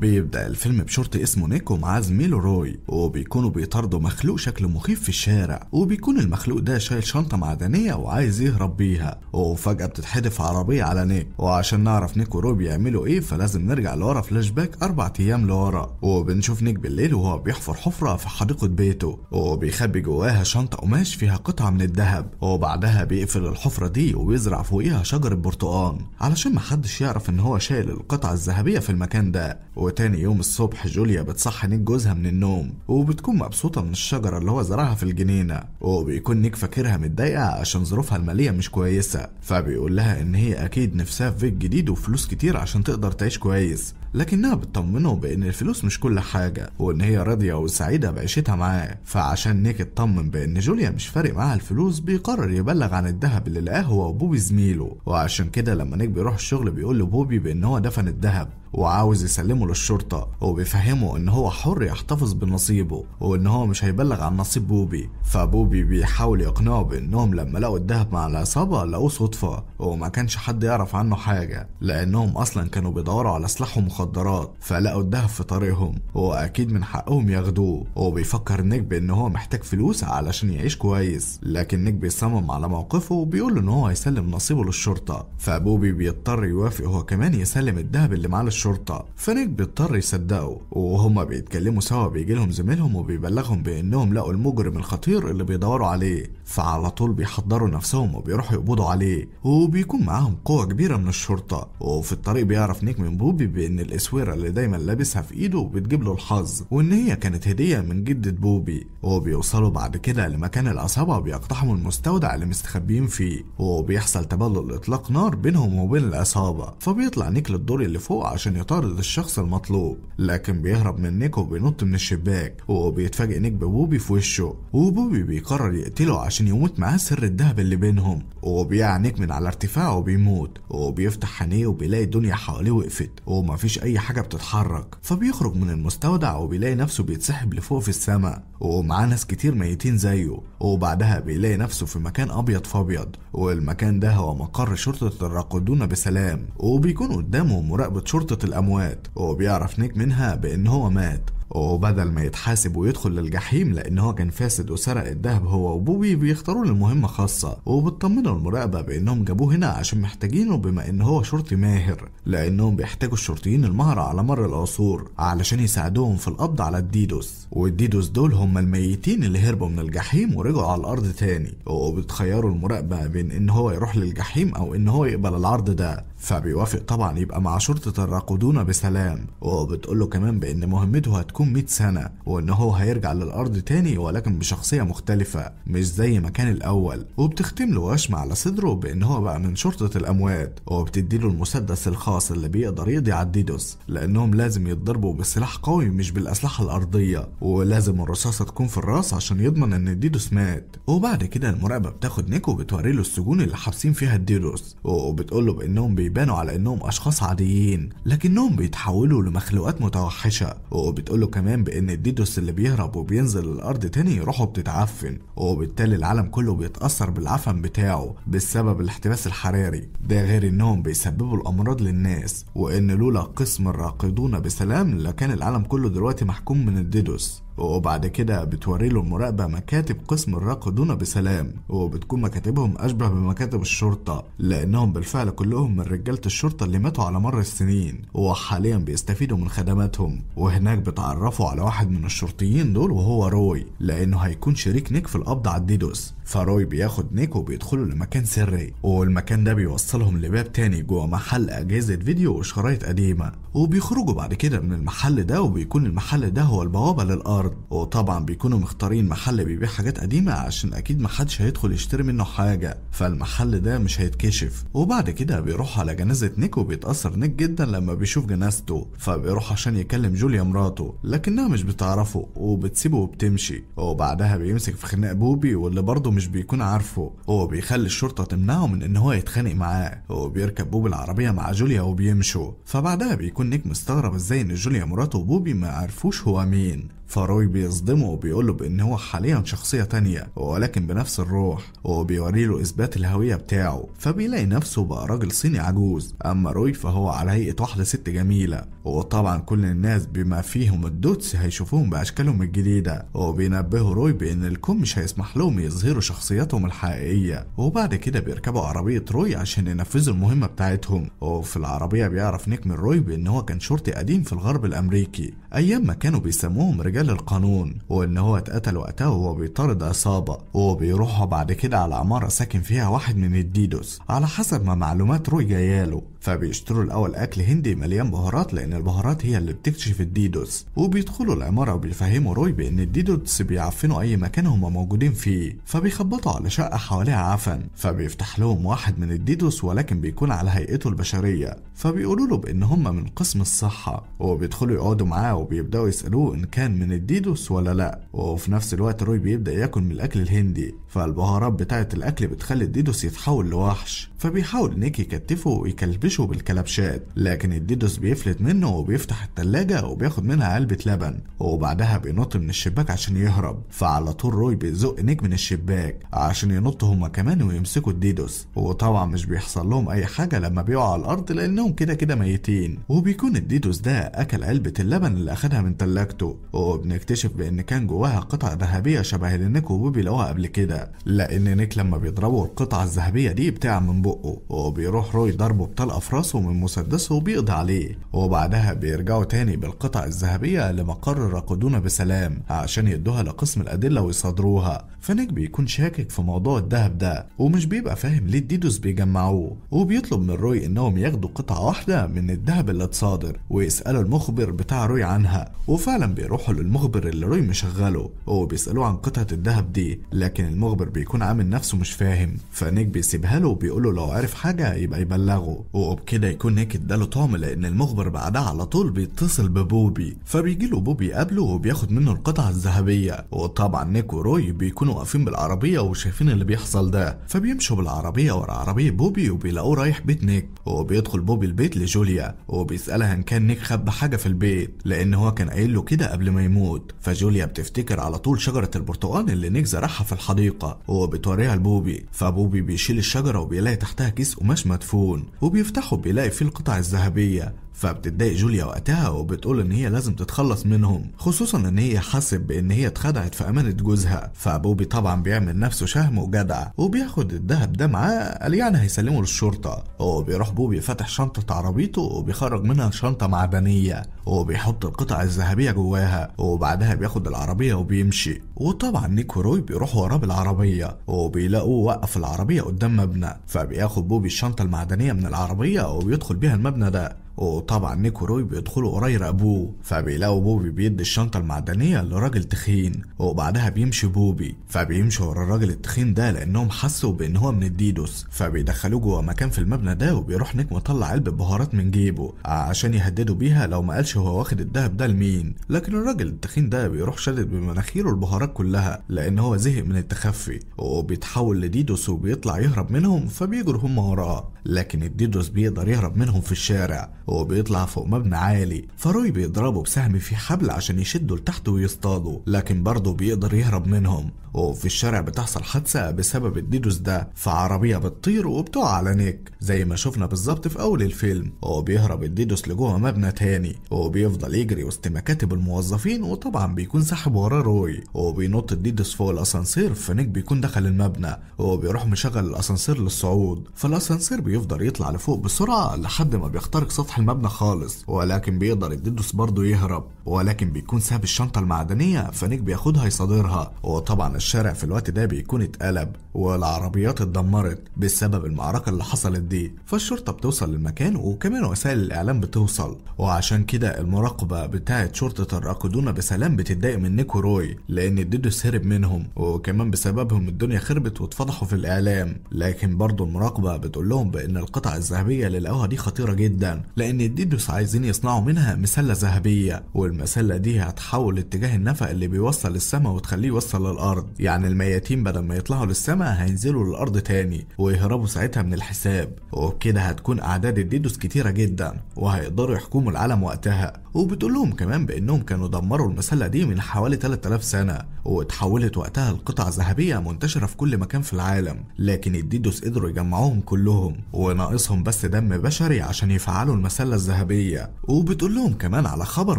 بيبدأ الفيلم بشرطي اسمه نيكو مع زميله روي وبيكونوا بيطاردوا مخلوق شكله مخيف في الشارع وبيكون المخلوق ده شايل شنطة معدنية وعايز يهرب بيها وفجأة بتتحدف عربية على نيك وعشان نعرف نيك وروي بيعملوا ايه فلازم نرجع لورا فلاش باك أربع أيام لورا وبنشوف نيك بالليل وهو بيحفر حفرة في حديقة بيته وبيخبي جواها شنطة قماش فيها قطعة من الذهب وبعدها بيقفل الحفرة دي وبيزرع فوقيها شجرة البرتقال علشان محدش يعرف إن هو شايل القطعة الذهبية في المكان ده وتاني يوم الصبح جوليا بتصحي نيك جوزها من النوم وبتكون مبسوطة من الشجرة اللي هو زرعها في الجنينة وبيكون نيك فاكرها متضايقة عشان ظروفها المالية مش كويسة فبيقول لها إن هي أكيد نفسها في فيك جديد وفلوس كتير عشان تقدر تعيش كويس لكنها بتطمنه بان الفلوس مش كل حاجه وان هي راضيه وسعيده بعيشتها معاه فعشان نيك اطمن بان جوليا مش فارق معاها الفلوس بيقرر يبلغ عن الذهب اللي لقاه هو وبوبي زميله وعشان كده لما نيك بيروح الشغل بيقول لبوبي بان هو دفن الذهب وعاوز يسلمه للشرطه وبيفهمه ان هو حر يحتفظ بنصيبه وان هو مش هيبلغ عن نصيب بوبي فبوبي بيحاول يقنعه بانهم لما لقوا الذهب مع العصابه لقوه صدفه وما كانش حد يعرف عنه حاجه لانهم اصلا كانوا بيدوروا على سلاحهم المخدرات فلقوا الذهب في طريقهم واكيد من حقهم ياخدوه هو بيفكر بان هو محتاج فلوس علشان يعيش كويس لكن نيك بيصمم على موقفه وبيقول إن هو هيسلم نصيبه للشرطة فبوبي بيضطر يوافق هو كمان يسلم الذهب اللي معاه للشرطة فنيك بيضطر يصدقه وهما بيتكلموا سوا بيجي لهم زميلهم وبيبلغهم بإنهم لقوا المجرم الخطير اللي بيدوروا عليه فعلى طول بيحضروا نفسهم وبيروحوا يقبضوا عليه وبيكون معاهم قوة كبيرة من الشرطة وفي الطريق بيعرف نيك من بوبي بإن الاسوره اللي دايما لابسها في ايده بتجيب له الحظ وان هي كانت هديه من جده بوبي وبيوصلوا بعد كده لمكان العصابه وبيقتحموا المستودع اللي مستخبيين فيه وبيحصل تبلل اطلاق نار بينهم وبين العصابه فبيطلع نيك للدور اللي فوق عشان يطارد الشخص المطلوب لكن بيهرب من نيك وبينط من الشباك وبيتفاجئ نيك ببوبي في وشه وبوبي بيقرر يقتله عشان يموت معاه سر الذهب اللي بينهم وبيقع نيك من على ارتفاعه وبيموت وبيفتح عينيه وبيلاقي الدنيا حواليه وقفت ومفيش أي حاجة بتتحرك فبيخرج من المستودع وبيلاقي نفسه بيتسحب لفوق في السماء ومعاه ناس كتير ميتين زيه وبعدها بيلاقي نفسه في مكان أبيض فأبيض والمكان ده هو مقر شرطة الراقدون بسلام وبيكون قدامه مراقبة شرطة الأموات وبيعرف نيك منها بإن هو مات وبدل ما يتحاسب ويدخل للجحيم لان هو كان فاسد وسرق الذهب هو وبوبي بيختاروا له مهمه خاصه وبتطمنوا المراقبه بانهم جابوه هنا عشان محتاجينه بما ان هو شرطي ماهر لانهم بيحتاجوا الشرطيين المهرة على مر العصور علشان يساعدوهم في القبض على الديدوس والديدوس دول هم الميتين اللي هربوا من الجحيم ورجعوا على الارض تاني وبتخيروا المراقبه بين ان هو يروح للجحيم او ان هو يقبل العرض ده فبيوافق طبعا يبقى مع شرطة الراقدون بسلام وبتقول له كمان بإن مهمته هتكون 100 سنة وإن هو هيرجع للأرض تاني ولكن بشخصية مختلفة مش زي ما كان الأول وبتختم له وشم على صدره بإن هو بقى من شرطة الأموات وبتدي له المسدس الخاص اللي بيقدر يقضي على الديدوس لأنهم لازم يتضربوا بسلاح قوي مش بالأسلحة الأرضية ولازم الرصاصة تكون في الراس عشان يضمن إن الديدوس مات وبعد كده المراقبة بتاخد نيكو وبتوري له السجون اللي حابسين فيها الديدوس وبتقول له بإنهم بي بيبانوا على انهم اشخاص عاديين لكنهم بيتحولوا لمخلوقات متوحشه وبتقوله كمان بان الديدوس اللي بيهرب وبينزل الارض تاني روحه بتتعفن وبالتالي العالم كله بيتاثر بالعفن بتاعه بسبب الاحتباس الحراري ده غير انهم بيسببوا الامراض للناس وان لولا قسم الراقدون بسلام لكان العالم كله دلوقتي محكوم من الديدوس وبعد كده بتوري له المراقبة مكاتب قسم الراقدون بسلام وبتكون مكاتبهم أشبه بمكاتب الشرطة لأنهم بالفعل كلهم من رجالة الشرطة اللي ماتوا على مر السنين وحاليا بيستفيدوا من خدماتهم وهناك بتعرفوا على واحد من الشرطيين دول وهو روي لأنه هيكون شريك نيك في القبض على الديدوس فروي بياخد نيكو وبيدخلوا لمكان سري والمكان ده بيوصلهم لباب تاني جوه محل اجهزه فيديو وشرايط قديمه وبيخرجوا بعد كده من المحل ده وبيكون المحل ده هو البوابه للارض وطبعا بيكونوا مختارين محل بيبيع حاجات قديمه عشان اكيد محدش هيدخل يشتري منه حاجه فالمحل ده مش هيتكشف وبعد كده بيروح على جنازه نيكو بيتأثر نيك جدا لما بيشوف جنازته فبيروح عشان يكلم جوليا مراته لكنها مش بتعرفه وبتسيبه وبتمشي وبعدها بيمسك في خناق بوبي واللي برضه مش بيكون عارفه هو بيخلي الشرطة تمنعه من إن هو يتخانق معاه هو بيركب بوب العربية مع جوليا وبيمشوا فبعدها بيكون نيك مستغرب إزاي إن جوليا مراته وبوبي ما عرفوش هو مين فروي بيصدمه وبيقول له بان هو حاليا شخصيه تانية ولكن بنفس الروح وبيوري له اثبات الهويه بتاعه فبيلاقي نفسه بقى راجل صيني عجوز اما روي فهو على هيئه واحده ست جميله وطبعا كل الناس بما فيهم الدوتس هيشوفوهم باشكالهم الجديده وبينبهوا روي بان الكون مش هيسمح لهم يظهروا شخصياتهم الحقيقيه وبعد كده بيركبوا عربيه روي عشان ينفذوا المهمه بتاعتهم وفي العربيه بيعرف نجم روي بان هو كان شرطي قديم في الغرب الامريكي أيام ما كانوا بيسموهم رجال القانون وإن هو اتقتل وقتها وهو بيطارد عصابة وبيروحوا بعد كده على عمارة ساكن فيها واحد من الديدوس على حسب ما معلومات روي جاياله فبيشتروا الاول اكل هندي مليان بهارات لان البهارات هي اللي بتكشف الديدوس وبيدخلوا العماره وبيفهموا روي بان الديدوس بيعفنوا اي مكان هما موجودين فيه فبيخبطوا على شقه حواليها عفن فبيفتح لهم واحد من الديدوس ولكن بيكون على هيئته البشريه فبيقولوا له بان هما من قسم الصحه وبيدخلوا يقعدوا معاه وبيبداوا يسالوه ان كان من الديدوس ولا لا وفي نفس الوقت روي بيبدا ياكل من الاكل الهندي فالبهارات بتاعه الاكل بتخلي الديدوس يتحول لوحش فبيحاول نيكي يكتفه ويكلبشه بيفرشه بالكلبشات لكن الديدوس بيفلت منه وبيفتح التلاجة وبياخد منها علبة لبن وبعدها بينط من الشباك عشان يهرب فعلى طول روي بيزق نيك من الشباك عشان ينط هما كمان ويمسكوا الديدوس وطبعا مش بيحصل لهم اي حاجة لما بيقعوا على الارض لانهم كده كده ميتين وبيكون الديدوس ده اكل علبة اللبن اللي اخدها من تلاجته وبنكتشف بان كان جواها قطع ذهبية شبه اللي نيك وبوبي لقوها قبل كده لان نيك لما بيضربوا القطعة الذهبية دي بتاع من بقه وبيروح روي ضربه بطلقة أفراسه من مسدسه وبيقضي عليه وبعدها بيرجعوا تاني بالقطع الذهبية لمقر راقدون بسلام عشان يدوها لقسم الأدلة ويصادروها فنجم بيكون شاكك في موضوع الذهب ده ومش بيبقى فاهم ليه الديدوس بيجمعوه وبيطلب من روي انهم ياخدوا قطعة واحدة من الذهب اللي اتصادر ويسألوا المخبر بتاع روي عنها وفعلا بيروحوا للمخبر اللي روي مشغله وبيسألوه عن قطعة الذهب دي لكن المخبر بيكون عامل نفسه مش فاهم فنيك بيسيبها له وبيقول له لو عرف حاجة يبقى يبلغه وبكده يكون نيك اداله طعم لان المخبر بعدها على طول بيتصل ببوبي فبيجي له بوبي يقابله وبياخد منه القطعة الذهبية وطبعا نيك وروي بيكونوا كانوا واقفين بالعربيه وشايفين اللي بيحصل ده فبيمشوا بالعربيه ورا عربيه بوبي وبيلاقوه رايح بيت نيك وبيدخل بوبي البيت لجوليا وبيسالها ان كان نيك خبى حاجه في البيت لان هو كان قايل له كده قبل ما يموت فجوليا بتفتكر على طول شجره البرتقال اللي نيك زرعها في الحديقه وبتوريها لبوبي فبوبي بيشيل الشجره وبيلاقي تحتها كيس قماش مدفون وبيفتحه بيلاقي فيه القطع الذهبيه فبتتضايق جوليا وقتها وبتقول ان هي لازم تتخلص منهم خصوصا ان هي حاسب بان هي اتخدعت في امانه جوزها فبوبي طبعا بيعمل نفسه شهم وجدع وبياخد الذهب ده معاه قال يعني هيسلمه للشرطه وبيروح بوبي فاتح شنطه عربيته وبيخرج منها شنطه معدنيه وبيحط القطع الذهبيه جواها وبعدها بياخد العربيه وبيمشي وطبعا نيك وروي بيروحوا وراه بالعربيه وبيلاقوه وقف العربيه قدام مبنى فبياخد بوبي الشنطه المعدنيه من العربيه وبيدخل بيها المبنى ده وطبعا نيكو روي بيدخلوا قرير ابوه فبيلاقوا بوبي بيدي الشنطه المعدنيه لراجل تخين وبعدها بيمشي بوبي فبيمشوا ورا الراجل التخين ده لانهم حسوا بان هو من الديدوس فبيدخلوه جوه مكان في المبنى ده وبيروح نيك مطلع علبه بهارات من جيبه عشان يهددوا بيها لو ما قالش هو واخد الدهب ده لمين لكن الراجل التخين ده بيروح شادد بمناخيره البهارات كلها لان هو زهق من التخفي وبيتحول لديدوس وبيطلع يهرب منهم فبيجروا هم وراه لكن الديدوس بيقدر يهرب منهم في الشارع وبيطلع فوق مبنى عالي فروي بيضربه بسهم في حبل عشان يشده لتحت ويصطاده لكن برضه بيقدر يهرب منهم وفي الشارع بتحصل حادثة بسبب الديدوس ده فعربية بتطير وبتقع على نيك زي ما شفنا بالظبط في أول الفيلم وبيهرب الديدوس لجوه مبنى تاني وبيفضل يجري وسط مكاتب الموظفين وطبعا بيكون ساحب وراه روي وبينط الديدوس فوق الأسانسير فنيك بيكون دخل المبنى وبيروح مشغل الأسانسير للصعود فالأسانسير بيفضل يطلع لفوق بسرعة لحد ما بيخترق سطح المبنى خالص ولكن بيقدر الديدوس برضه يهرب ولكن بيكون ساب الشنطة المعدنية فنيك بياخدها يصادرها وطبعا الشارع في الوقت ده بيكون اتقلب والعربيات اتدمرت بسبب المعركة اللي حصلت دي فالشرطة بتوصل للمكان وكمان وسائل الإعلام بتوصل وعشان كده المراقبة بتاعة شرطة الراقدون بسلام بتتضايق من نيك وروي لأن الديدوس هرب منهم وكمان بسببهم الدنيا خربت واتفضحوا في الإعلام لكن برضه المراقبة بتقول لهم بأن القطع الذهبية اللي لقوها دي خطيرة جدا لأن الديدوس عايزين يصنعوا منها مسلة ذهبية والمسلة دي هتحول اتجاه النفق اللي بيوصل للسماء وتخليه يوصل للأرض يعني الميتين بدل ما يطلعوا للسماء هينزلوا للأرض تاني ويهربوا ساعتها من الحساب وبكده هتكون أعداد الديدوس كتيرة جدا وهيقدروا يحكموا العالم وقتها وبتقول لهم كمان بأنهم كانوا دمروا المسلة دي من حوالي 3000 سنة واتحولت وقتها لقطع ذهبية منتشرة في كل مكان في العالم لكن الديدوس قدروا يجمعوهم كلهم وناقصهم بس دم بشري عشان يفعلوا المسلة المسلة الذهبية وبتقول لهم كمان على خبر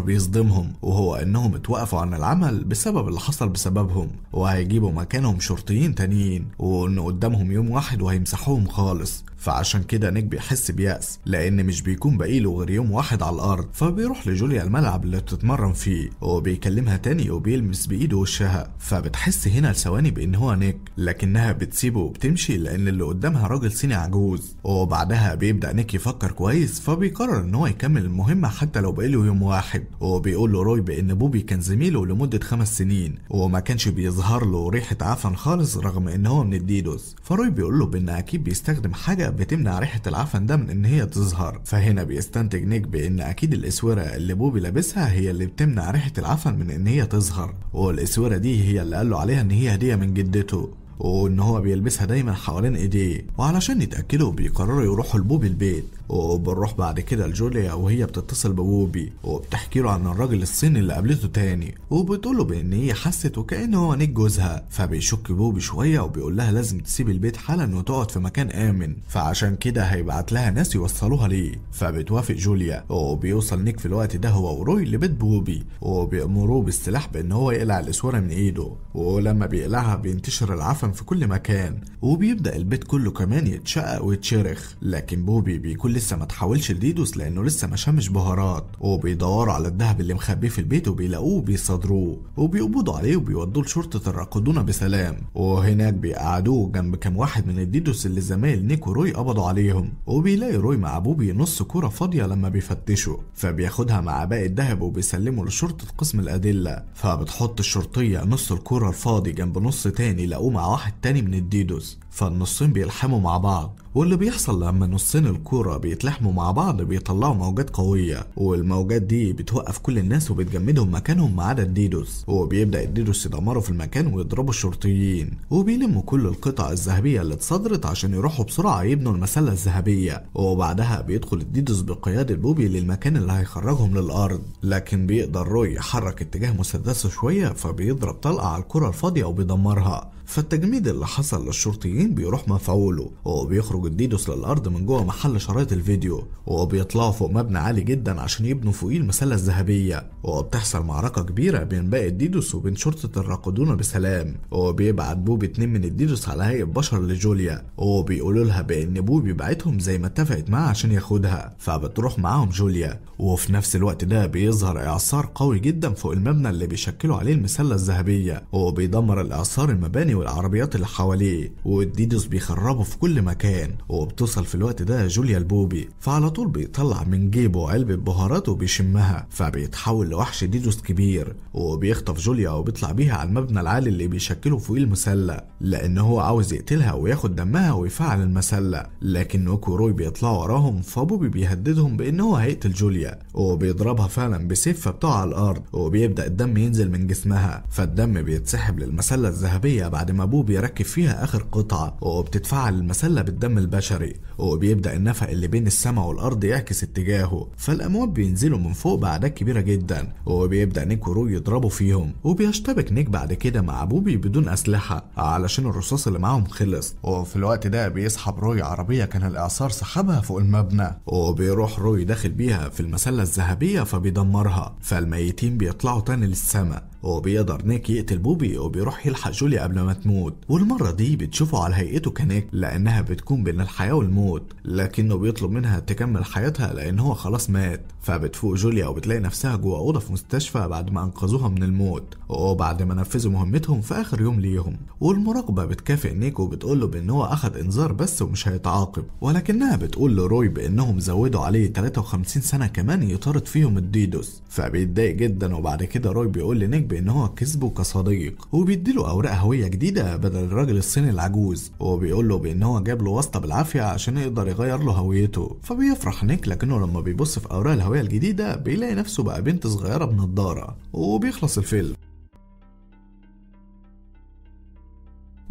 بيصدمهم وهو انهم اتوقفوا عن العمل بسبب اللي حصل بسببهم وهيجيبوا مكانهم شرطيين تانيين وان قدامهم يوم واحد وهيمسحوهم خالص فعشان كده نيك بيحس بيأس لأن مش بيكون له غير يوم واحد على الأرض فبيروح لجوليا الملعب اللي بتتمرن فيه وبيكلمها تاني وبيلمس بإيده وشها فبتحس هنا لثواني بإن هو نيك لكنها بتسيبه وبتمشي لأن اللي قدامها راجل صيني عجوز وبعدها بيبدأ نيك يفكر كويس فبيقرر إن هو يكمل المهمة حتى لو باقيله يوم واحد وبيقول له روي بإن بوبي كان زميله لمدة خمس سنين وما كانش بيظهر له ريحة عفن خالص رغم إن هو من الديدوس فروي بيقول له بإن أكيد بيستخدم حاجة بتمنع ريحة العفن ده من إن هي تظهر فهنا بيستنتج نيك بإن أكيد الإسورة اللي بوبي لابسها هي اللي بتمنع ريحة العفن من إن هي تظهر والإسورة دي هي اللي قاله عليها إن هي هدية من جدته وان هو بيلبسها دايما حوالين ايديه وعلشان يتاكدوا بيقرروا يروحوا لبوبي البيت وبنروح بعد كده لجوليا وهي بتتصل ببوبي وبتحكي له عن الراجل الصيني اللي قابلته تاني وبتقول له بان هي حست وكأن هو نيك جوزها فبيشك بوبي شويه وبيقول لها لازم تسيب البيت حالا وتقعد في مكان امن فعشان كده هيبعت لها ناس يوصلوها ليه فبتوافق جوليا وبيوصل نيك في الوقت ده هو وروي لبيت بوبي وبيأمروه بالسلاح بان هو يقلع الاسوره من ايده ولما بيقلعها بينتشر العفن في كل مكان وبيبدأ البيت كله كمان يتشقق ويتشرخ لكن بوبي بيكون لسه ما تحولش لديدوس لانه لسه ما شمش بهارات وبيدوروا على الذهب اللي مخبيه في البيت وبيلاقوه وبيصادروه وبيقبضوا عليه وبيودوه لشرطه الراقدون بسلام وهناك بيقعدوه جنب كام واحد من الديدوس اللي زمايل نيك وروي قبضوا عليهم وبيلاقي روي مع ابوه بينص كوره فاضيه لما بيفتشوا فبياخدها مع باقي الذهب وبيسلمه لشرطه قسم الادله فبتحط الشرطيه نص الكوره الفاضي جنب نص تاني لاقوه مع واحد تاني من الديدوس فالنصين بيلحموا مع بعض واللي بيحصل لما نصين الكورة بيتلحموا مع بعض بيطلعوا موجات قوية والموجات دي بتوقف كل الناس وبتجمدهم مكانهم ما عدا الديدوس وبيبدأ الديدوس يدمروا في المكان ويضربوا الشرطيين وبيلموا كل القطع الذهبية اللي اتصدرت عشان يروحوا بسرعة يبنوا المسلة الذهبية وبعدها بيدخل الديدوس بقيادة بوبي للمكان اللي هيخرجهم للأرض لكن بيقدر روي يحرك اتجاه مسدسه شوية فبيضرب طلقة على الكرة الفاضية وبيدمرها فالتجميد اللي حصل للشرطيين بيروح مفعوله وبيخرج الديدوس للأرض من جوه محل شرايط الفيديو وبيطلعوا فوق مبنى عالي جدا عشان يبنوا فوقيه المسلة الذهبية وبتحصل معركة كبيرة بين باقي الديدوس وبين شرطة الراقدون بسلام وبيبعت بوبي اتنين من الديدوس على هيئة بشر لجوليا وبيقولوا لها بإن بوبي بعتهم زي ما اتفقت معاه عشان ياخدها فبتروح معاهم جوليا وفي نفس الوقت ده بيظهر إعصار قوي جدا فوق المبنى اللي بيشكلوا عليه المسلة الذهبية وبيدمر الإعصار المباني والعربيات اللي حواليه والديدوس بيخربه في كل مكان وبتوصل في الوقت ده جوليا البوبي فعلى طول بيطلع من جيبه علبة بهارات وبيشمها فبيتحول لوحش ديدوس كبير وبيخطف جوليا وبيطلع بيها على المبنى العالي اللي بيشكله فوق المسلة لأن هو عاوز يقتلها وياخد دمها ويفعل المسلة لكن نوكو روي بيطلعوا وراهم فبوبي بيهددهم بإن هو هيقتل جوليا وبيضربها فعلا بسيف فبتقع على الأرض وبيبدأ الدم ينزل من جسمها فالدم بيتسحب للمسلة الذهبية بعد ما بو بيركب فيها آخر قطعة وبتتفعل المسلة بالدم البشري وبيبدأ النفق اللي بين السماء والأرض يعكس اتجاهه فالأموات بينزلوا من فوق بعدات كبيرة جدا وبيبدأ نيك ورو يضربوا فيهم وبيشتبك نيك بعد كده مع بوبي بدون أسلحة علشان الرصاص اللي معاهم خلص وفي الوقت ده بيسحب روي عربية كان الإعصار سحبها فوق المبنى وبيروح روي داخل بيها في المسلة الذهبية فبيدمرها فالميتين بيطلعوا تاني للسماء وبيقدر نيك يقتل بوبي وبيروح يلحق جولي قبل ما تموت والمرة دي بتشوفه على هيئته كنك لأنها بتكون بين الحياة والموت لكنه بيطلب منها تكمل حياتها لأن هو خلاص مات فبتفوق جوليا وبتلاقي نفسها جوه أوضة في مستشفى بعد ما أنقذوها من الموت وبعد ما نفذوا مهمتهم في آخر يوم ليهم والمراقبة بتكافئ نيك وبتقول له بإن هو أخد إنذار بس ومش هيتعاقب ولكنها بتقول لروي بإنهم زودوا عليه 53 سنة كمان يطارد فيهم الديدوس فبيتضايق جدا وبعد كده روي بيقول لنيك بإن هو كذبه كصديق وبيديله أوراق هوية جديدة الجديدة بدل الراجل الصيني العجوز وبيقول له بإن هو جاب له واسطة بالعافية عشان يقدر يغير له هويته فبيفرح نيك لكنه لما بيبص في أوراق الهوية الجديدة بيلاقي نفسه بقى بنت صغيرة بنضارة وبيخلص الفيلم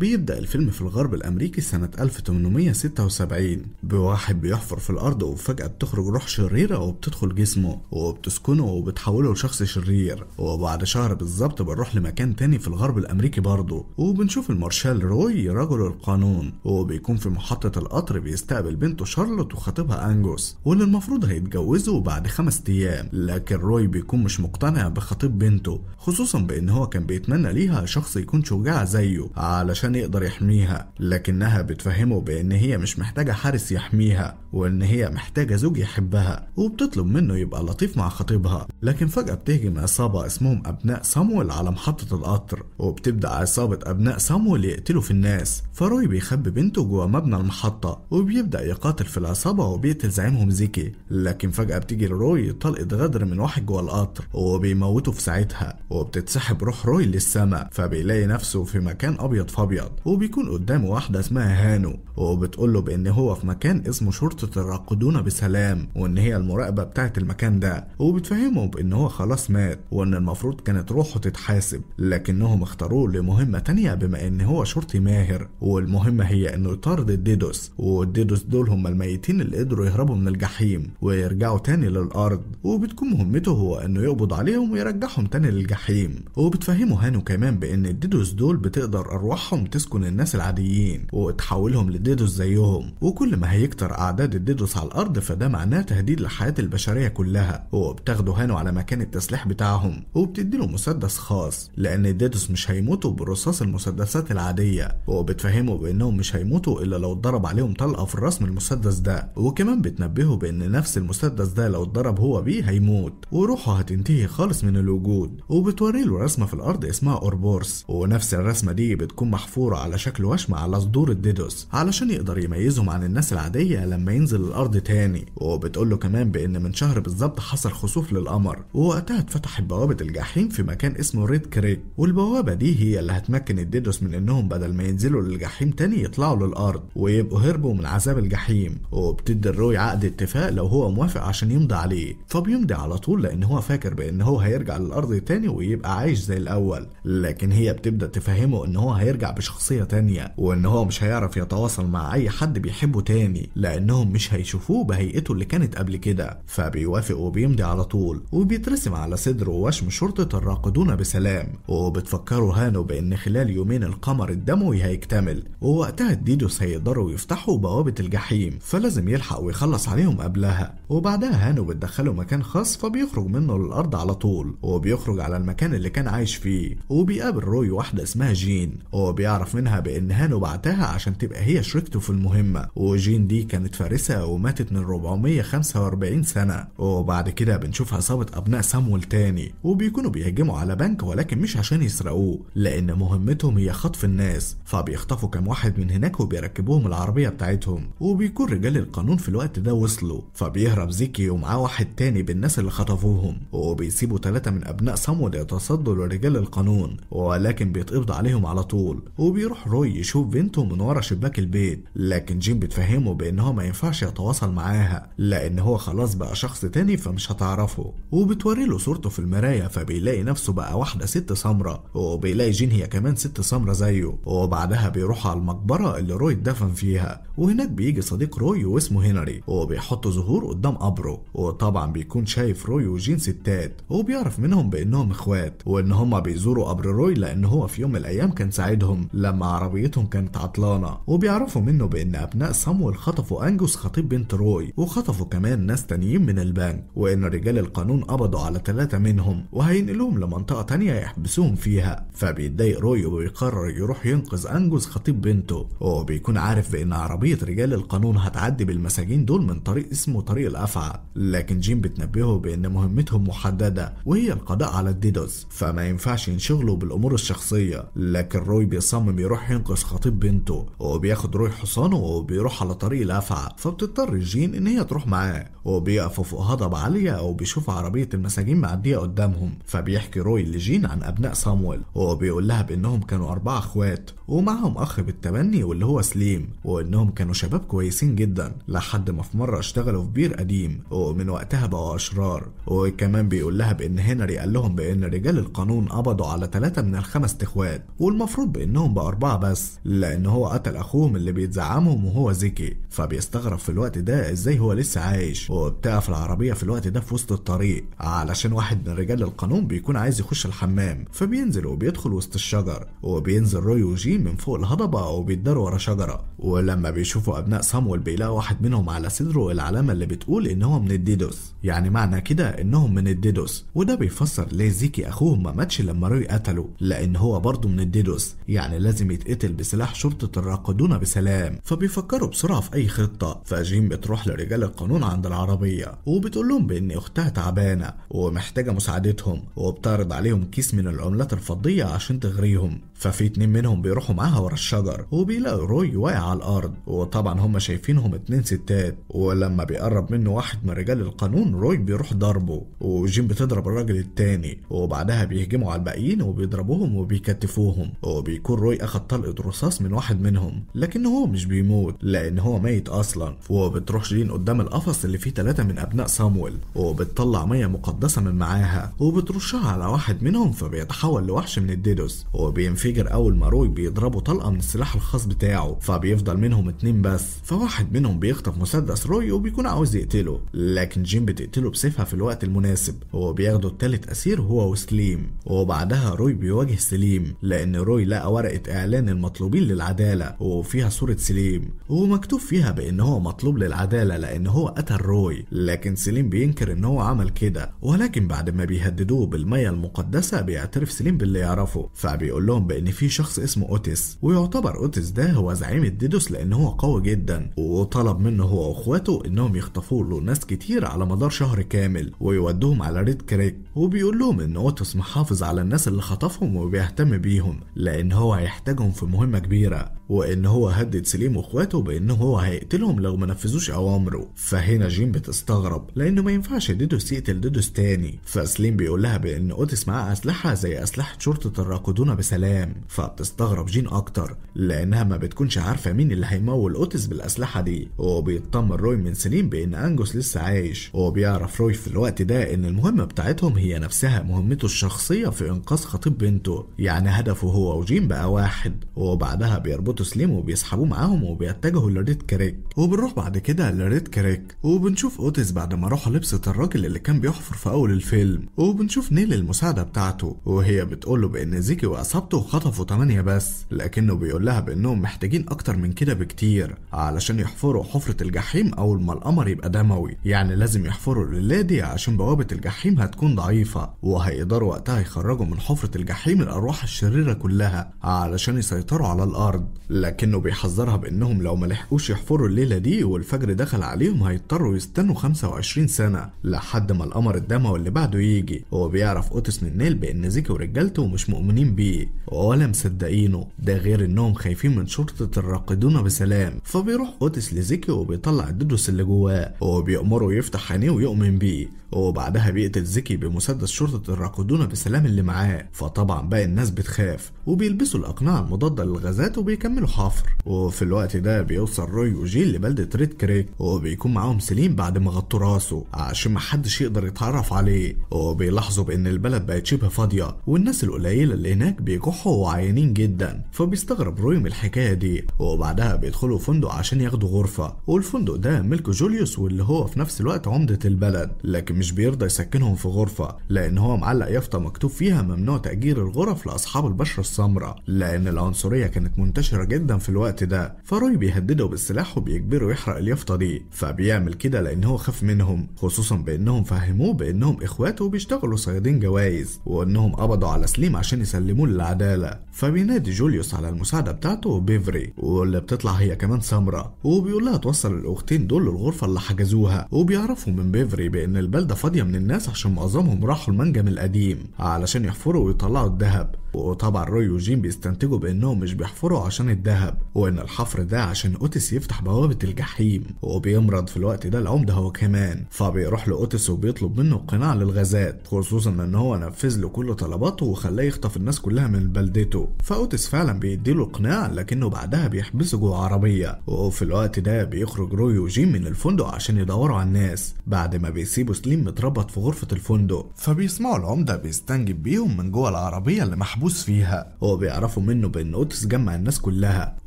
بيبدأ الفيلم في الغرب الأمريكي سنة 1876 بواحد بيحفر في الأرض وفجأة بتخرج روح شريرة وبتدخل جسمه وبتسكنه وبتحوله لشخص شرير وبعد شهر بالظبط بنروح لمكان تاني في الغرب الأمريكي برضه وبنشوف المارشال روي رجل القانون وبيكون في محطة القطر بيستقبل بنته شارلوت وخطيبها أنجوس واللي المفروض هيتجوزوا بعد خمس أيام لكن روي بيكون مش مقتنع بخطيب بنته خصوصا بإن هو كان بيتمنى ليها شخص يكون شجاع زيه علشان كان يقدر يحميها لكنها بتفهمه بان هي مش محتاجة حارس يحميها وان هي محتاجة زوج يحبها وبتطلب منه يبقى لطيف مع خطيبها لكن فجأة بتهجم عصابة اسمهم ابناء سامويل على محطة القطر وبتبدأ عصابة ابناء سامويل يقتلوا في الناس فروي بيخبي بنته جوه مبنى المحطة وبيبدأ يقاتل في العصابة وبيقتل زعيمهم زيكي لكن فجأة بتيجي لروي طلقة غدر من واحد جوه القطر وبيموته في ساعتها وبتتسحب روح روي للسماء فبيلاقي نفسه في مكان ابيض فابيض الابيض وبيكون قدامه واحده اسمها هانو وبتقول له بان هو في مكان اسمه شرطه الراقدون بسلام وان هي المراقبه بتاعه المكان ده وبتفهمه بان هو خلاص مات وان المفروض كانت روحه تتحاسب لكنهم اختاروه لمهمه تانية بما ان هو شرطي ماهر والمهمه هي انه يطارد الديدوس والديدوس دول هم الميتين اللي قدروا يهربوا من الجحيم ويرجعوا تاني للارض وبتكون مهمته هو انه يقبض عليهم ويرجعهم تاني للجحيم وبتفهمه هانو كمان بان الديدوس دول بتقدر ارواحهم انهم تسكن الناس العاديين وتحولهم لديدوس زيهم وكل ما هيكتر اعداد الديدوس على الارض فده معناه تهديد لحياه البشريه كلها وبتاخدوا هانو على مكان التسليح بتاعهم وبتديله مسدس خاص لان الديدوس مش هيموتوا برصاص المسدسات العاديه وبتفهمه بانهم مش هيموتوا الا لو اتضرب عليهم طلقه في الراس من المسدس ده وكمان بتنبهه بان نفس المسدس ده لو اتضرب هو بيه هيموت وروحه هتنتهي خالص من الوجود وبتوريله رسمه في الارض اسمها اوربورس ونفس الرسمه دي بتكون محفوظه محفورة على شكل وشم على صدور الديدوس علشان يقدر يميزهم عن الناس العادية لما ينزل الأرض تاني وبتقول له كمان بإن من شهر بالظبط حصل خسوف للقمر ووقتها اتفتحت بوابة الجحيم في مكان اسمه ريد كريك والبوابة دي هي اللي هتمكن الديدوس من إنهم بدل ما ينزلوا للجحيم تاني يطلعوا للأرض ويبقوا هربوا من عذاب الجحيم وبتدي الروي عقد اتفاق لو هو موافق عشان يمضي عليه فبيمضي على طول لأن هو فاكر بإن هو هيرجع للأرض تاني ويبقى عايش زي الأول لكن هي بتبدأ تفهمه إن هو هيرجع بشخصية تانية وان هو مش هيعرف يتواصل مع اي حد بيحبه تاني لانهم مش هيشوفوه بهيئته اللي كانت قبل كده فبيوافق وبيمضي على طول وبيترسم على صدره وشم شرطة الراقدون بسلام وبتفكروا هانو بان خلال يومين القمر الدموي هيكتمل ووقتها الديدوس هيقدروا يفتحوا بوابة الجحيم فلازم يلحق ويخلص عليهم قبلها وبعدها هانو بتدخله مكان خاص فبيخرج منه للأرض على طول وبيخرج على المكان اللي كان عايش فيه وبيقابل روي واحدة اسمها جين وبيعرف يعرف منها بان هانو بعتها عشان تبقى هي شريكته في المهمة وجين دي كانت فارسة وماتت من 445 سنة وبعد كده بنشوف عصابة أبناء سامول تاني وبيكونوا بيهجموا على بنك ولكن مش عشان يسرقوه لأن مهمتهم هي خطف الناس فبيخطفوا كام واحد من هناك وبيركبوهم العربية بتاعتهم وبيكون رجال القانون في الوقت ده وصلوا فبيهرب زيكي ومعاه واحد تاني بالناس اللي خطفوهم وبيسيبوا ثلاثة من أبناء سامول يتصدوا لرجال القانون ولكن بيتقبض عليهم على طول وبيروح روي يشوف بنته من ورا شباك البيت لكن جيم بتفهمه بان هو ما ينفعش يتواصل معاها لان هو خلاص بقى شخص تاني فمش هتعرفه وبتوري له صورته في المرايه فبيلاقي نفسه بقى واحده ست سمرة وبيلاقي جين هي كمان ست سمرة زيه وبعدها بيروح على المقبره اللي روي اتدفن فيها وهناك بيجي صديق روي واسمه هنري وبيحط ظهور قدام قبره وطبعا بيكون شايف روي وجين ستات وبيعرف منهم بانهم اخوات وان هما بيزوروا قبر روي لان هو في يوم من الايام كان ساعدهم لما عربيتهم كانت عطلانة وبيعرفوا منه بأن أبناء صمويل خطفوا أنجوس خطيب بنت روي وخطفوا كمان ناس تانيين من البنك وإن رجال القانون قبضوا على ثلاثة منهم وهينقلوهم لمنطقة تانية يحبسوهم فيها فبيتضايق روي وبيقرر يروح ينقذ أنجوس خطيب بنته وبيكون عارف بأن عربية رجال القانون هتعدي بالمساجين دول من طريق اسمه طريق الأفعى لكن جيم بتنبهه بأن مهمتهم محددة وهي القضاء على الديدوس فما ينفعش ينشغلوا بالأمور الشخصية لكن روي بيصمم مصمم يروح ينقذ خطيب بنته وبياخد روح حصانه وبيروح على طريق الافعى فبتضطر جين ان هي تروح معاه وبيقفوا فوق هضبة عالية وبيشوف عربية المساجين معدية قدامهم فبيحكي روي لجين عن ابناء صامويل وبيقول لها بانهم كانوا اربعة اخوات ومعهم اخ بالتبني واللي هو سليم وانهم كانوا شباب كويسين جدا لحد ما في مرة اشتغلوا في بير قديم ومن وقتها بقوا اشرار وكمان بيقول لها بان هنري قال لهم بان رجال القانون قبضوا على ثلاثة من الخمس اخوات والمفروض بانهم منهم بأربعة بس لأن هو قتل أخوهم اللي بيتزعمهم وهو ذكي فبيستغرب في الوقت ده إزاي هو لسه عايش وبتاع في العربية في الوقت ده في وسط الطريق علشان واحد من رجال القانون بيكون عايز يخش الحمام فبينزل وبيدخل وسط الشجر وبينزل روي وجين من فوق الهضبة وبيتداروا ورا شجرة ولما بيشوفوا أبناء صامويل بيلاقوا واحد منهم على صدره العلامة اللي بتقول إن هو من الديدوس يعني معنى كده إنهم من الديدوس وده بيفسر ليه زيكي أخوهم ما ماتش لما روي قتله لأن هو برضه من الديدوس يعني يعني لازم يتقتل بسلاح شرطة الراقدون بسلام فبيفكروا بسرعة في أي خطة فجيم بتروح لرجال القانون عند العربية وبتقول لهم بإن أختها تعبانة ومحتاجة مساعدتهم وبتعرض عليهم كيس من العملات الفضية عشان تغريهم ففي اتنين منهم بيروحوا معاها ورا الشجر وبيلاقوا روي واقع على الأرض وطبعا هم شايفينهم اتنين ستات ولما بيقرب منه واحد من رجال القانون روي بيروح ضربه وجيم بتضرب الراجل التاني وبعدها بيهجموا على الباقيين وبيضربوهم وبيكتفوهم وبيكون روي أخذ طلقة رصاص من واحد منهم لكن هو مش بيموت لأن هو ميت أصلا وبتروح جين قدام القفص اللي فيه ثلاثة من أبناء سامويل وبتطلع مية مقدسة من معاها وبترشها على واحد منهم فبيتحول لوحش من الديدوس وبينفجر أول ما روي بيضربه طلقة من السلاح الخاص بتاعه فبيفضل منهم اتنين بس فواحد منهم بيخطف مسدس روي وبيكون عاوز يقتله لكن جين بتقتله بسيفها في الوقت المناسب وبياخدوا التالت أسير هو وسليم وبعدها روي بيواجه سليم لأن روي لقى ورقة ورقة إعلان المطلوبين للعدالة وفيها صورة سليم ومكتوب فيها بإن هو مطلوب للعدالة لأن هو قتل روي لكن سليم بينكر إن هو عمل كده ولكن بعد ما بيهددوه بالمية المقدسة بيعترف سليم باللي يعرفه فبيقول لهم بإن في شخص اسمه أوتيس ويعتبر أوتيس ده هو زعيم الديدوس لأن هو قوي جدا وطلب منه هو وإخواته إنهم يخطفوا له ناس كتير على مدار شهر كامل ويودوهم على ريد كريك وبيقول لهم إن أوتيس محافظ على الناس اللي خطفهم وبيهتم بيهم لأن هو هيحتاجهم في مهمة كبيرة وان هو هدد سليم واخواته بان هو هيقتلهم لو ما نفذوش اوامره فهنا جين بتستغرب لانه ما ينفعش ديدوس يقتل ديدوس تاني فسليم بيقول لها بان اوتس معاه اسلحه زي اسلحه شرطه الراقدون بسلام فبتستغرب جين اكتر لانها ما بتكونش عارفه مين اللي هيمول اوتس بالاسلحه دي وبيطمن روي من سليم بان انجوس لسه عايش وبيعرف روي في الوقت ده ان المهمه بتاعتهم هي نفسها مهمته الشخصيه في انقاذ خطيب بنته يعني هدفه هو وجين بقى واحد وبعدها بيربط سليم وبيسحبوه معاهم وبيتجهوا لريد كريك وبنروح بعد كده لريد كريك وبنشوف اوتيس بعد ما راحوا لبست الراجل اللي كان بيحفر في اول الفيلم وبنشوف نيل المساعده بتاعته وهي بتقوله بان زيكي وعصابته خطفوا 8 بس لكنه بيقول لها بانهم محتاجين اكتر من كده بكتير علشان يحفروا حفره الجحيم اول ما القمر يبقى دموي يعني لازم يحفروا الليله دي عشان بوابه الجحيم هتكون ضعيفه وهيقدروا وقتها يخرجوا من حفره الجحيم الارواح الشريره كلها علشان يسيطروا على الارض لكنه بيحذرها بانهم لو ما لحقوش يحفروا الليله دي والفجر دخل عليهم هيضطروا يستنوا 25 سنه لحد ما القمر الدموي واللي بعده يجي هو بيعرف اوتس من النيل بان زيكي ورجالته مش مؤمنين بيه ولا مصدقينه ده غير انهم خايفين من شرطه الراقدون بسلام فبيروح اوتس لزيكي وبيطلع الددوس اللي جواه وبيأمره يفتح عينيه ويؤمن بيه وبعدها بيقتل زيكي بمسدس شرطة الراقدون بسلام اللي معاه فطبعا باقي الناس بتخاف وبيلبسوا الأقنعة المضادة للغازات وبيكملوا بيعملوا حفر وفي الوقت ده بيوصل روي وجيل لبلدة ريد كريك وبيكون معاهم سليم بعد ما غطوا راسه عشان محدش يقدر يتعرف عليه وبيلاحظوا بان البلد بقت شبه فاضية والناس القليلة اللي هناك بيكحوا وعيانين جدا فبيستغرب روي من الحكاية دي وبعدها بيدخلوا فندق عشان ياخدوا غرفة والفندق ده ملك جوليوس واللي هو في نفس الوقت عمدة البلد لكن مش بيرضى يسكنهم في غرفة لأن هو معلق يافطة مكتوب فيها ممنوع تأجير الغرف لأصحاب البشرة السمراء لأن العنصرية كانت منتشرة جدا في الوقت ده فروي بيهدده بالسلاح وبيجبره يحرق اليافطة دي فبيعمل كده لأن هو خاف منهم خصوصا بأنهم فهموه بأنهم إخواته وبيشتغلوا صيادين جوايز وأنهم قبضوا على سليم عشان يسلموه للعدالة فبينادي جوليوس على المساعدة بتاعته وبيفري واللي بتطلع هي كمان سمرة وبيقول لها توصل الأختين دول للغرفة اللي حجزوها وبيعرفوا من بيفري بأن البلدة فاضية من الناس عشان معظمهم راحوا المنجم القديم علشان يحفروا ويطلعوا الذهب وطبعا روي وجين بيستنتجوا بانهم مش بيحفروا عشان الذهب وان الحفر ده عشان اوتس يفتح بوابه الجحيم وبيمرض في الوقت ده العمده هو كمان فبيروح لاوتس وبيطلب منه قناع للغازات خصوصا ان هو نفذ له كل طلباته وخلاه يخطف الناس كلها من بلدته فاوتس فعلا بيديله القناع لكنه بعدها بيحبسه جوه عربيه وفي الوقت ده بيخرج روي وجين من الفندق عشان يدوروا على الناس بعد ما بيسيبوا سليم متربط في غرفه الفندق فبيسمعوا العمده بيستنجد بيهم من جوه العربيه اللي محبوسه محبوس فيها هو بيعرفوا منه بان اوتس جمع الناس كلها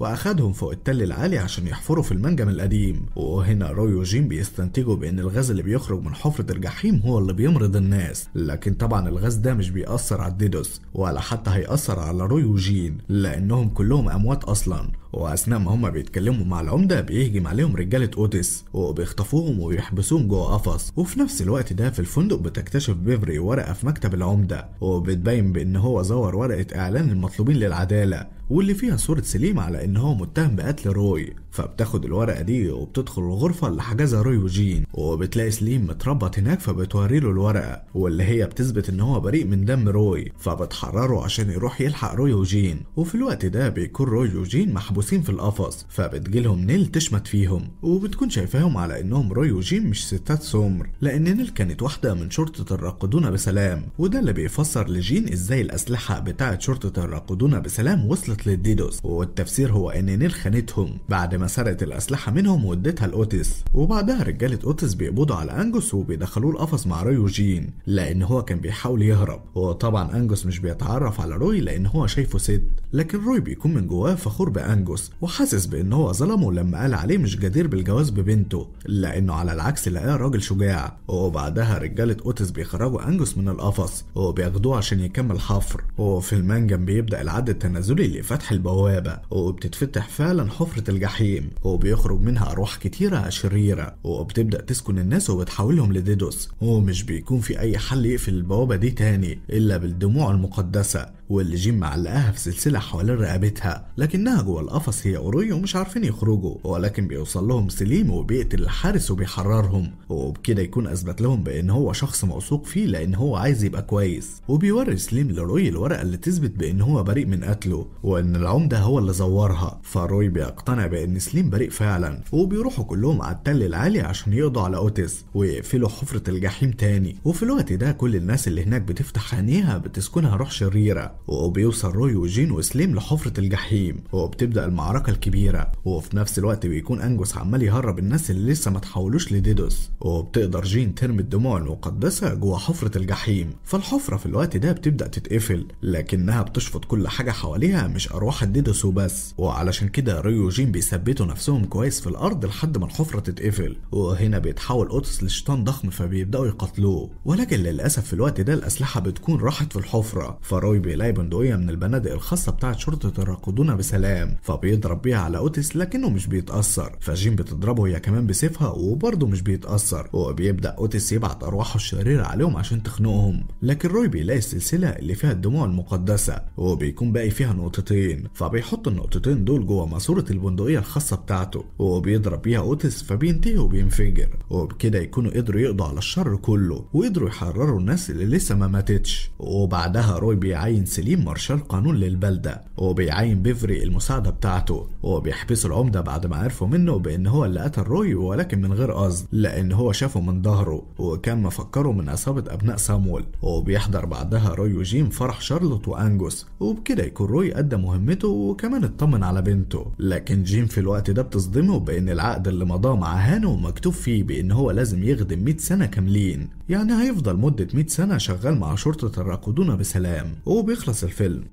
واخدهم فوق التل العالي عشان يحفروا في المنجم القديم وهنا روي وجين بيستنتجوا بان الغاز اللي بيخرج من حفرة الجحيم هو اللي بيمرض الناس لكن طبعا الغاز ده مش بيأثر على الديدوس ولا حتى هيأثر على روي وجين لانهم كلهم اموات اصلا واثناء ما هما بيتكلموا مع العمده بيهجم عليهم رجاله اوتس وبيخطفوهم وبيحبسوهم جوه قفص وفي نفس الوقت ده في الفندق بتكتشف بيفري ورقه في مكتب العمده وبتبين بان هو زور ورقه اعلان المطلوبين للعداله واللي فيها صوره سليم على ان هو متهم بقتل روي فبتاخد الورقه دي وبتدخل الغرفه اللي حجزها روي وجين وبتلاقي سليم متربط هناك فبتوري له الورقه واللي هي بتثبت ان هو بريء من دم روي فبتحرره عشان يروح يلحق روي وجين وفي الوقت ده بيكون روي وجين محبوسين في القفص فبتجيلهم نيل تشمت فيهم وبتكون شايفاهم على انهم روي وجين مش ستات سمر لان نيل كانت واحده من شرطه الراقدون بسلام وده اللي بيفسر لجين ازاي الاسلحه بتاعه شرطه الراقدون بسلام وصلت للديدوس والتفسير هو ان نيل خانتهم بعد ما سرقت الأسلحة منهم وادتها لأوتس وبعدها رجالة أوتس بيقبضوا على أنجوس وبيدخلوه القفص مع روي وجين لأن هو كان بيحاول يهرب وطبعا أنجوس مش بيتعرف على روي لأن هو شايفه ست لكن روي بيكون من جواه فخور بأنجوس وحاسس بأن هو ظلمه لما قال عليه مش جدير بالجواز ببنته لأنه على العكس لقاه راجل شجاع وبعدها رجالة أوتس بيخرجوا أنجوس من القفص وبياخدوه عشان يكمل حفر وفي المنجم بيبدأ العد التنازلي لفتح البوابة وبتتفتح فعلا حفرة الجحيم الجحيم وبيخرج منها أرواح كتيرة شريرة وبتبدأ تسكن الناس وبتحولهم لديدوس ومش بيكون في أي حل يقفل البوابة دي تاني إلا بالدموع المقدسة واللي جيم معلقاها في سلسلة حوالين رقبتها لكنها جوه القفص هي وروي ومش عارفين يخرجوا ولكن بيوصل لهم سليم وبيقتل الحارس وبيحررهم وبكده يكون أثبت لهم بأن هو شخص موثوق فيه لأن هو عايز يبقى كويس وبيوري سليم لروي الورقة اللي تثبت بأن هو بريء من قتله وأن العمدة هو اللي زورها فروي بيقتنع بأن سليم بريء فعلا وبيروحوا كلهم على التل العالي عشان يقضوا على أوتس ويقفلوا حفرة الجحيم تاني وفي الوقت ده كل الناس اللي هناك بتفتح عينيها بتسكنها روح شريرة وبيوصل روي وجين وسليم لحفرة الجحيم وبتبدأ المعركة الكبيرة وفي نفس الوقت بيكون أنجوس عمال يهرب الناس اللي لسه ما تحولوش لديدوس وبتقدر جين ترمي الدموع المقدسة جوه حفرة الجحيم فالحفرة في الوقت ده بتبدأ تتقفل لكنها بتشفط كل حاجة حواليها مش أرواح الديدوس وبس وعلشان كده روي وجين بيثبتوا نفسهم كويس في الأرض لحد ما الحفرة تتقفل وهنا بيتحول أوتس لشيطان ضخم فبيبدأوا يقتلوه ولكن للأسف في الوقت ده الأسلحة بتكون راحت في الحفرة فروي بيلاقي بتلاقي بندقية من البنادق الخاصة بتاعة شرطة الراقدون بسلام فبيضرب بيها على أوتس لكنه مش بيتأثر فجين بتضربه هي كمان بسيفها وبرضه مش بيتأثر وبيبدأ أوتس يبعت أرواحه الشريرة عليهم عشان تخنقهم لكن روي بيلاقي السلسلة اللي فيها الدموع المقدسة وبيكون باقي فيها نقطتين فبيحط النقطتين دول جوه ماسورة البندقية الخاصة بتاعته وبيضرب بيها أوتس فبينتهي وبينفجر وبكده يكونوا قدروا يقضوا على الشر كله وقدروا يحرروا الناس اللي لسه ما ماتتش وبعدها روي بيعين سليم مارشال قانون للبلدة وبيعين بيفري المساعدة بتاعته وبيحبسوا العمدة بعد ما عرفوا منه بإن هو اللي قتل روي ولكن من غير قصد لأن هو شافه من ظهره وكان مفكره من عصابة أبناء سامول وبيحضر بعدها روي وجيم فرح شارلوت وأنجوس وبكده يكون روي أدى مهمته وكمان اطمن على بنته لكن جيم في الوقت ده بتصدمه بإن العقد اللي مضاه مع هانو مكتوب فيه بإن هو لازم يخدم 100 سنة كاملين يعني هيفضل مدة 100 سنة شغال مع شرطة الراقدون بسلام وبيخ يخلص الفيلم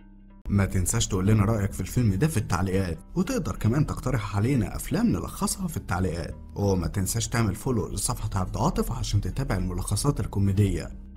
ما تنساش تقول لنا رأيك في الفيلم ده في التعليقات وتقدر كمان تقترح علينا أفلام نلخصها في التعليقات وما تنساش تعمل فولو لصفحة عبد عاطف عشان تتابع الملخصات الكوميدية